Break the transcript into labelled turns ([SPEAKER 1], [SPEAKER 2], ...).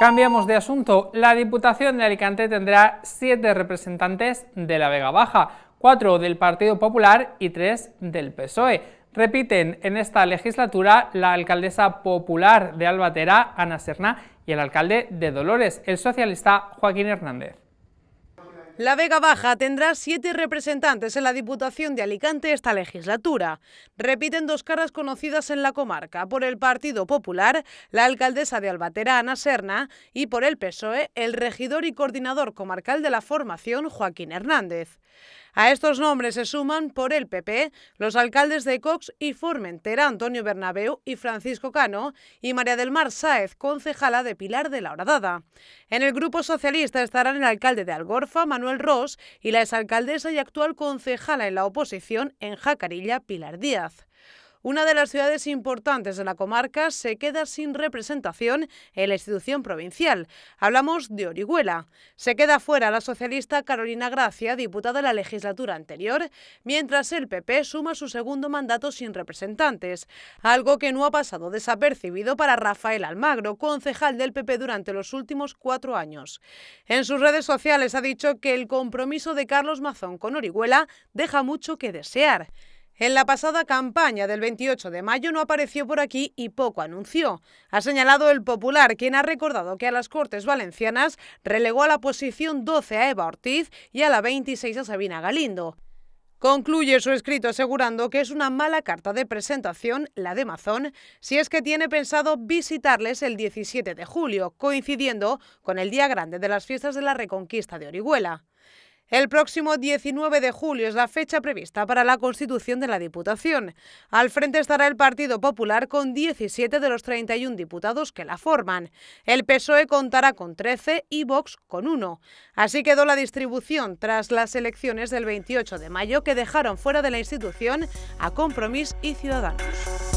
[SPEAKER 1] Cambiamos de asunto. La Diputación de Alicante tendrá siete representantes de la Vega Baja, cuatro del Partido Popular y tres del PSOE. Repiten en esta legislatura la alcaldesa popular de Albatera, Ana Serna, y el alcalde de Dolores, el socialista Joaquín Hernández.
[SPEAKER 2] La Vega Baja tendrá siete representantes en la Diputación de Alicante esta legislatura. Repiten dos caras conocidas en la comarca, por el Partido Popular, la alcaldesa de Albatera, Ana Serna, y por el PSOE, el regidor y coordinador comarcal de la formación, Joaquín Hernández. A estos nombres se suman por el PP los alcaldes de Cox y Formentera, Antonio Bernabeu y Francisco Cano, y María del Mar Sáez, concejala de Pilar de la Horadada. En el grupo socialista estarán el alcalde de Algorfa, Manuel Ross, y la exalcaldesa y actual concejala en la oposición en Jacarilla, Pilar Díaz. Una de las ciudades importantes de la comarca se queda sin representación en la institución provincial. Hablamos de Orihuela. Se queda fuera la socialista Carolina Gracia, diputada de la legislatura anterior, mientras el PP suma su segundo mandato sin representantes, algo que no ha pasado desapercibido para Rafael Almagro, concejal del PP durante los últimos cuatro años. En sus redes sociales ha dicho que el compromiso de Carlos Mazón con Orihuela deja mucho que desear. En la pasada campaña del 28 de mayo no apareció por aquí y poco anunció. Ha señalado el Popular, quien ha recordado que a las Cortes Valencianas relegó a la posición 12 a Eva Ortiz y a la 26 a Sabina Galindo. Concluye su escrito asegurando que es una mala carta de presentación, la de Mazón, si es que tiene pensado visitarles el 17 de julio, coincidiendo con el día grande de las fiestas de la Reconquista de Orihuela. El próximo 19 de julio es la fecha prevista para la constitución de la Diputación. Al frente estará el Partido Popular con 17 de los 31 diputados que la forman. El PSOE contará con 13 y Vox con 1. Así quedó la distribución tras las elecciones del 28 de mayo que dejaron fuera de la institución a Compromís y Ciudadanos.